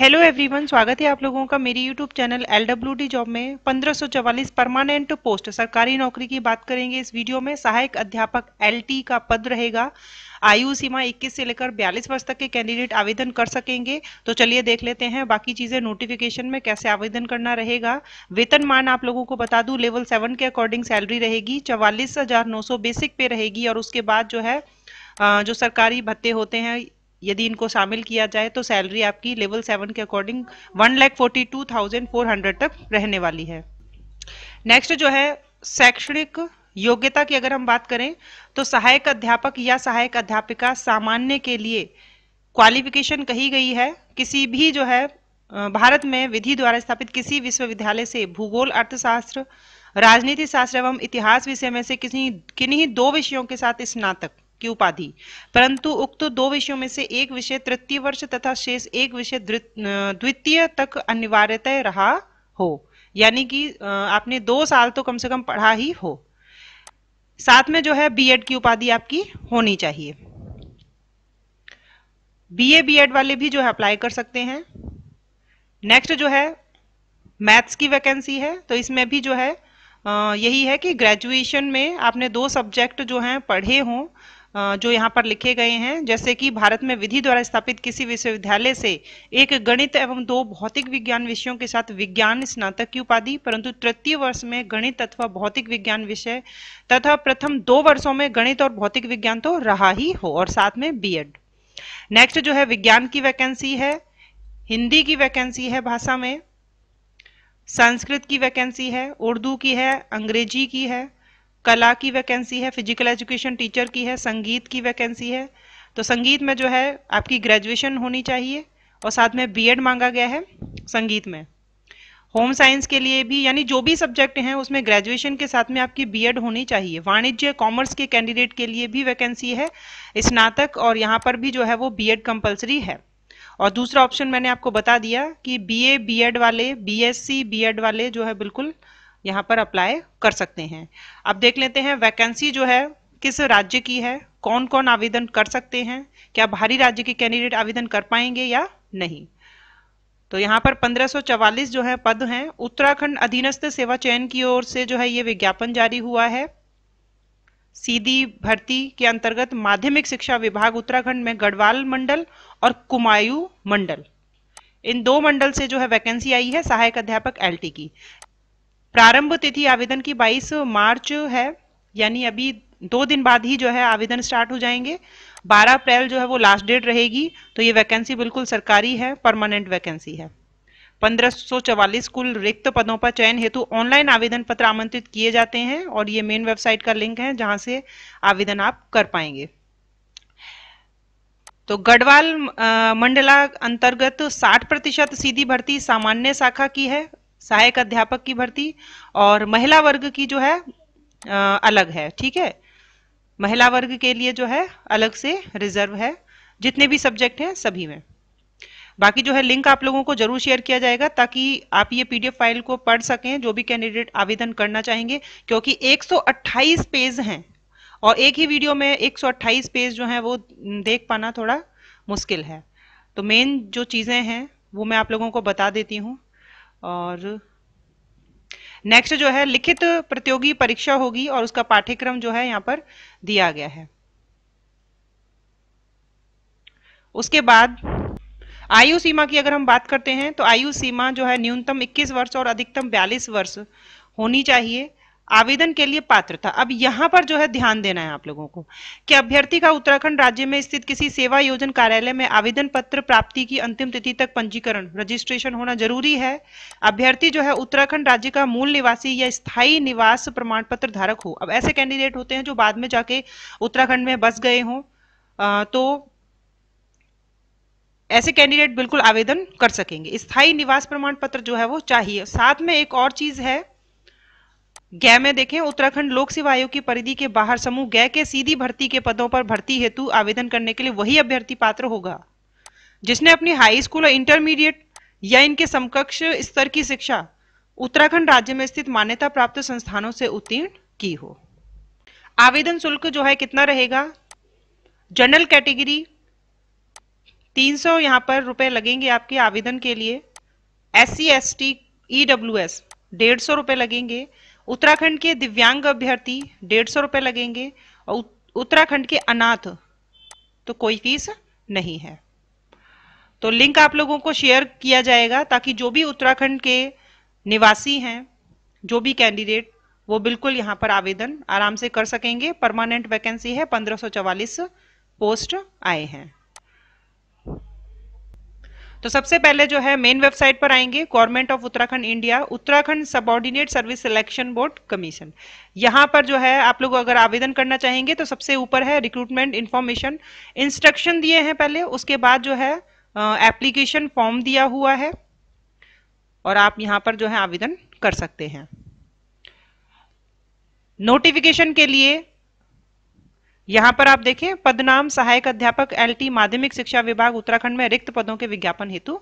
hello everyone स्वागत है आप लोगों का मेरी YouTube channel L W job में 1544 परमानेंट पोस्ट सरकारी नौकरी की बात करेंगे इस वीडियो में सहायक अध्यापक एलटी का पद रहेगा आयु सीमा 21 से लेकर 42 वर्ष तक के कैंडिडेट आवेदन कर सकेंगे तो चलिए देख लेते हैं बाकी चीज़ें नोटिफिकेशन में कैसे आवेदन करना रहेगा वेतन मान आप लोगों को बता दू लेवल सेवन के अकॉर्डिंग सैलरी रहेगी चवालीस बेसिक पे रहेगी और उसके बाद जो है जो सरकारी भत्ते होते हैं यदि इनको शामिल किया जाए तो सैलरी आपकी लेवल सेवन के according one lakh forty two thousand four hundred तक रहने वाली है नेक्स्ट जो है शैक्षणिक योग्यता की अगर हम बात करें तो सहायक अध्यापक या सहायक अध्यापिका सामान्य के लिए क्वालिफिकेशन कही गई है किसी भी जो है भारत में विधि द्वारा स्थापित किसी विश्वविद्यालय से भूगोल अर्थशास्त्र राजनीति शास्त्र एवं इतिहास विषय में से किसी किन्हीं दो विषयों के साथ स्नातक की उपाधि परंतु उक्त दो विषयों में से एक विषय तृतीय वर्ष तथा शेष एक विषय द्वितीय तक अनिवार्यतः रहा हो यानी कि आपने दो साल तो कम से कम पढ़ा ही हो साथ में जो है बीएड की उपाधि आपकी होनी चाहिए बीए बीएड वाले भी जो है अप्लाई कर सकते हैं नेक्स्ट जो है मैथ्स की वैकेंसी है तो इसमें भी जो है यही है कि ग्रेजुएशन में आपने दो सब्जेक्ट जो हैं पढ़े हों जो यहाँ पर लिखे गए हैं जैसे कि भारत में विधि द्वारा स्थापित किसी विश्वविद्यालय से एक गणित एवं दो भौतिक विज्ञान विषयों के साथ विज्ञान स्नातक की उपाधि परंतु तृतीय वर्ष में गणित अथवा भौतिक विज्ञान विषय तथा प्रथम दो वर्षों में गणित और भौतिक विज्ञान तो रहा ही हो और साथ में बी नेक्स्ट जो है विज्ञान की वैकेंसी है हिंदी की वैकेंसी है भाषा में संस्कृत की वैकेंसी है उर्दू की है अंग्रेजी की है कला की वैकेंसी है फिजिकल एजुकेशन टीचर की है संगीत की वैकेंसी है तो संगीत में जो है आपकी ग्रेजुएशन होनी चाहिए और साथ में बीएड मांगा गया है संगीत में होम साइंस के लिए भी यानी जो भी सब्जेक्ट हैं उसमें ग्रेजुएशन के साथ में आपकी बीएड होनी चाहिए वाणिज्य कॉमर्स के कैंडिडेट के लिए भी वैकेंसी है स्नातक और यहाँ पर भी जो है वो बीएड कंपलसरी है और दूसरा ऑप्शन मैंने आपको बता दिया कि बीए बीएड वाले बीएससी बीएड वाले जो है बिल्कुल यहाँ पर अप्लाई कर सकते हैं अब देख लेते हैं वैकेंसी जो है किस राज्य की है कौन कौन आवेदन कर सकते हैं क्या बाहरी राज्य के कैंडिडेट आवेदन कर पाएंगे या नहीं तो यहाँ पर 1544 जो है पद हैं उत्तराखंड अधीनस्थ सेवा चयन की ओर से जो है ये विज्ञापन जारी हुआ है सीधी भर्ती के अंतर्गत माध्यमिक शिक्षा विभाग उत्तराखंड में गढ़वाल मंडल और कुमायूं मंडल इन दो मंडल से जो है वैकेंसी आई है सहायक अध्यापक एलटी की प्रारंभ तिथि आवेदन की 22 मार्च है यानी अभी दो दिन बाद ही जो है आवेदन स्टार्ट हो जाएंगे 12 अप्रैल जो है वो लास्ट डेट रहेगी तो ये वैकेंसी बिल्कुल सरकारी है परमानेंट वैकेंसी है 1544 कुल रिक्त पदों पर चयन हेतु ऑनलाइन आवेदन पत्र आमंत्रित किए जाते हैं और ये मेन वेबसाइट का लिंक है जहां से आवेदन आप कर पाएंगे तो गढ़वाल मंडला अंतर्गत 60 प्रतिशत सीधी भर्ती सामान्य शाखा की है सहायक अध्यापक की भर्ती और महिला वर्ग की जो है आ, अलग है ठीक है महिला वर्ग के लिए जो है अलग से रिजर्व है जितने भी सब्जेक्ट हैं सभी में बाकी जो है लिंक आप लोगों को जरूर शेयर किया जाएगा ताकि आप ये पीडीएफ फाइल को पढ़ सकें जो भी कैंडिडेट आवेदन करना चाहेंगे क्योंकि 128 पेज हैं और एक ही वीडियो में 128 पेज जो है वो देख पाना थोड़ा मुश्किल है तो मेन जो चीज़ें हैं वो मैं आप लोगों को बता देती हूँ और नेक्स्ट जो है लिखित प्रतियोगी परीक्षा होगी और उसका पाठ्यक्रम जो है यहाँ पर दिया गया है उसके बाद आयु सीमा की अगर हम बात करते हैं तो आयु सीमा जो है न्यूनतम 21 वर्ष और अधिकतम 42 वर्ष होनी चाहिए आवेदन के लिए पात्र था अब यहाँ पर जो है ध्यान देना है आप लोगों को कि अभ्यर्थी का उत्तराखंड राज्य में स्थित किसी सेवा योजन कार्यालय में आवेदन पत्र प्राप्ति की अंतिम तिथि तक पंजीकरण रजिस्ट्रेशन होना जरूरी है अभ्यर्थी जो है उत्तराखंड राज्य का मूल निवासी या स्थायी निवास प्रमाण पत्र धारक हो अब ऐसे कैंडिडेट होते हैं जो बाद में जाके उत्तराखंड में बस गए हों तो ऐसे कैंडिडेट बिल्कुल आवेदन कर सकेंगे स्थायी निवास प्रमाण पत्र जो है वो चाहिए साथ में एक और चीज है गै में देखें उत्तराखंड लोक सेवा आयोग की परिधि के बाहर समूह गै के सीधी भर्ती के पदों पर भर्ती हेतु आवेदन करने के लिए वही अभ्यर्थी पात्र होगा जिसने अपनी हाई स्कूल और इंटरमीडिएट या इनके समकक्ष स्तर की शिक्षा उत्तराखंड राज्य में स्थित मान्यता प्राप्त संस्थानों से उत्तीर्ण की हो आवेदन शुल्क जो है कितना रहेगा जनरल कैटेगरी 300 सौ यहाँ पर रुपए लगेंगे आपके आवेदन के लिए S C S T E W S डेढ़ सौ रुपये लगेंगे उत्तराखंड के दिव्यांग अभ्यर्थी डेढ़ सौ रुपए लगेंगे और उत्तराखंड के अनाथ तो कोई फीस नहीं है तो लिंक आप लोगों को शेयर किया जाएगा ताकि जो भी उत्तराखंड के निवासी हैं जो भी कैंडिडेट वो बिल्कुल यहाँ पर आवेदन आराम से कर सकेंगे परमानेंट वैकेंसी है पंद्रह पोस्ट आए हैं तो सबसे पहले जो है मेन वेबसाइट पर आएंगे government of Uttarakhand India Uttarakhand subordinate service selection board commission यहाँ पर जो है आप लोग अगर आवेदन करना चाहेंगे तो सबसे ऊपर है रिक्रूटमेंट इन्फॉर्मेशन इंस्ट्रक्शन दिए हैं पहले उसके बाद जो है एप्लीकेशन फॉर्म दिया हुआ है और आप यहाँ पर जो है आवेदन कर सकते हैं नोटिफिकेशन के लिए यहाँ पर आप देखें पदनाम सहायक अध्यापक एलटी माध्यमिक शिक्षा विभाग उत्तराखंड में रिक्त पदों के विज्ञापन हेतु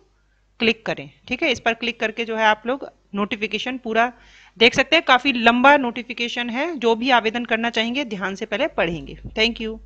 क्लिक करें ठीक है इस पर क्लिक करके जो है आप लोग नोटिफिकेशन पूरा देख सकते हैं काफी लंबा नोटिफिकेशन है जो भी आवेदन करना चाहेंगे ध्यान से पहले पढ़ेंगे थैंक यू